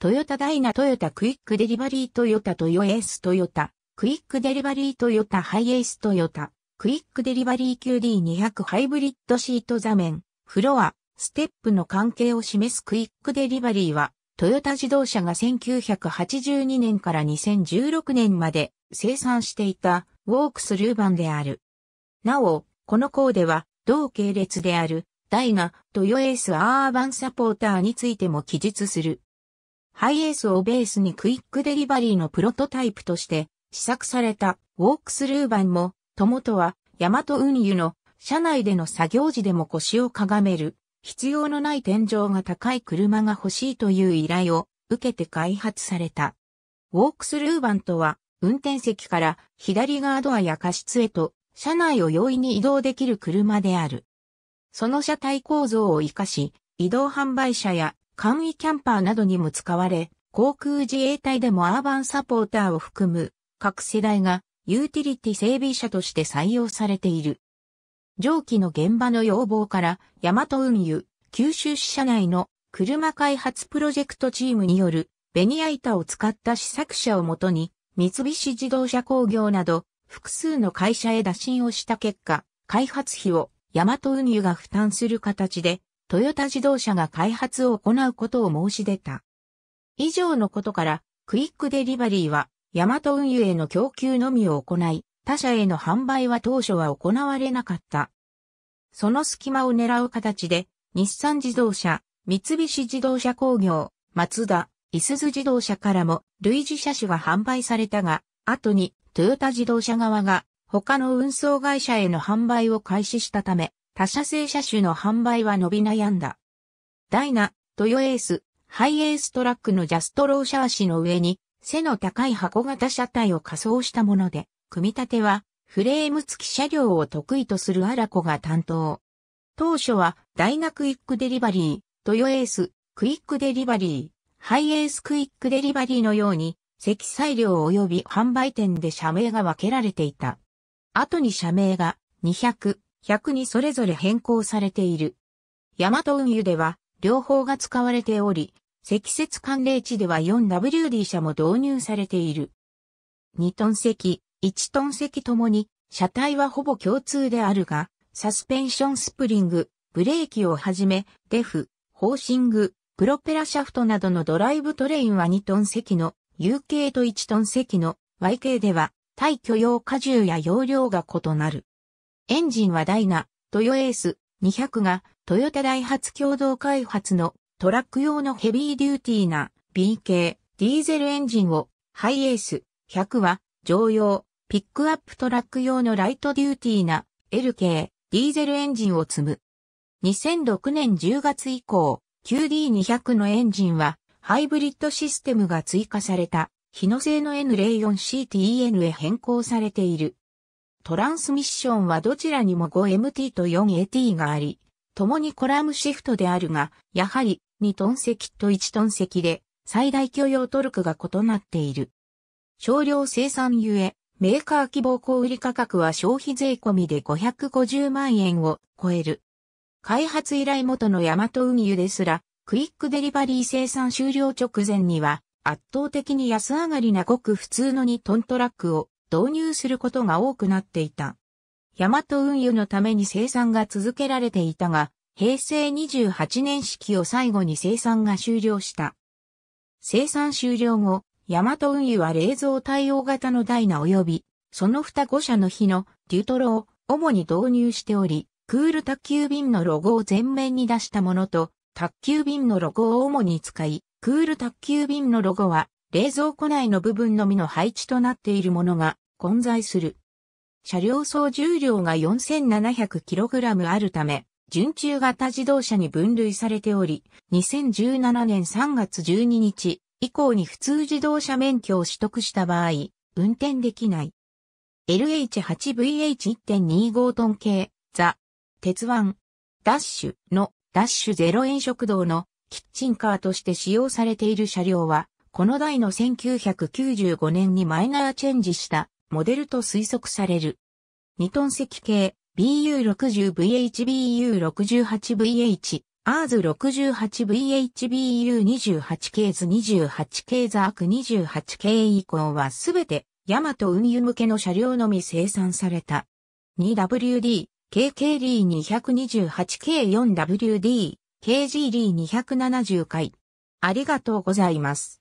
トヨタダイナトヨタクイックデリバリートヨタトヨエーストヨタ、クイックデリバリートヨタハイエーストヨタ、クイックデリバリー QD200 ハイブリッドシート座面、フロア、ステップの関係を示すクイックデリバリーは、トヨタ自動車が1982年から2016年まで生産していたウォークスルー版である。なお、このコーデは同系列であるダイナ、トヨエースアーバンサポーターについても記述する。ハイエースをベースにクイックデリバリーのプロトタイプとして試作されたウォークスルー版も、友とはヤマト運輸の車内での作業時でも腰をかがめる必要のない天井が高い車が欲しいという依頼を受けて開発された。ウォークスルー版とは運転席から左側ドアや過失へと車内を容易に移動できる車である。その車体構造を活かし、移動販売車や簡易キャンパーなどにも使われ、航空自衛隊でもアーバンサポーターを含む各世代がユーティリティ整備車として採用されている。上記の現場の要望から、ヤマト運輸、九州支社内の車開発プロジェクトチームによるベニヤ板を使った試作車をもとに、三菱自動車工業など複数の会社へ打診をした結果、開発費をヤマト運輸が負担する形でトヨタ自動車が開発を行うことを申し出た。以上のことから、クイックデリバリーは、ヤマト運輸への供給のみを行い、他社への販売は当初は行われなかった。その隙間を狙う形で、日産自動車、三菱自動車工業、松田、伊イスズ自動車からも類似車種が販売されたが、後にトヨタ自動車側が他の運送会社への販売を開始したため、他社製車種の販売は伸び悩んだ。ダイナ、トヨエース、ハイエーストラックのジャストローシャーシの上に背の高い箱型車体を仮装したもので、組み立てはフレーム付き車両を得意とするアラコが担当。当初はダイナクイックデリバリー、トヨエース、クイックデリバリー、ハイエースクイックデリバリーのように、積載量及び販売店で社名が分けられていた。後に社名が200、100にそれぞれ変更されている。ヤマト運輸では、両方が使われており、積雪寒冷地では 4WD 車も導入されている。2トン積、1トン積ともに、車体はほぼ共通であるが、サスペンションスプリング、ブレーキをはじめ、デフ、ホーシング、プロペラシャフトなどのドライブトレインは2トン積の U k と1トン積の Y 系では、対許容荷重や容量が異なる。エンジンはダイナ、トヨエース200がトヨタダイハツ共同開発のトラック用のヘビーデューティーな B 系ディーゼルエンジンをハイエース100は常用ピックアップトラック用のライトデューティーな L 系ディーゼルエンジンを積む。2006年10月以降 QD200 のエンジンはハイブリッドシステムが追加された、日の製の N04CTN へ変更されている。トランスミッションはどちらにも 5MT と 4AT があり、共にコラムシフトであるが、やはり2トン積と1トン積で最大許容トルクが異なっている。少量生産ゆえ、メーカー希望小売価格は消費税込みで550万円を超える。開発依頼元のヤマト運輸ですら、クイックデリバリー生産終了直前には、圧倒的に安上がりなごく普通の2トントラックを導入することが多くなっていた。ヤマト運輸のために生産が続けられていたが、平成28年式を最後に生産が終了した。生産終了後、ヤマト運輸は冷蔵対応型のダイナ及び、その双5社の日のデュトロを主に導入しており、クール宅急便のロゴを前面に出したものと、宅急便のロゴを主に使い、クール宅急便のロゴは冷蔵庫内の部分のみの配置となっているものが混在する。車両総重量が 4700kg あるため、準中型自動車に分類されており、2017年3月12日以降に普通自動車免許を取得した場合、運転できない。LH8VH1.25 トン系、ザ、鉄腕、ダッシュの、ダッシュゼロ円食堂のキッチンカーとして使用されている車両は、この台の1995年にマイナーチェンジしたモデルと推測される。2トン積系 BU60VHBU68VH、ARS68VHBU28 k 図28 k ザーク28 k 以降はすべてヤマト運輸向けの車両のみ生産された。2WD、KKD228 k 4WD、KGD270 回。ありがとうございます。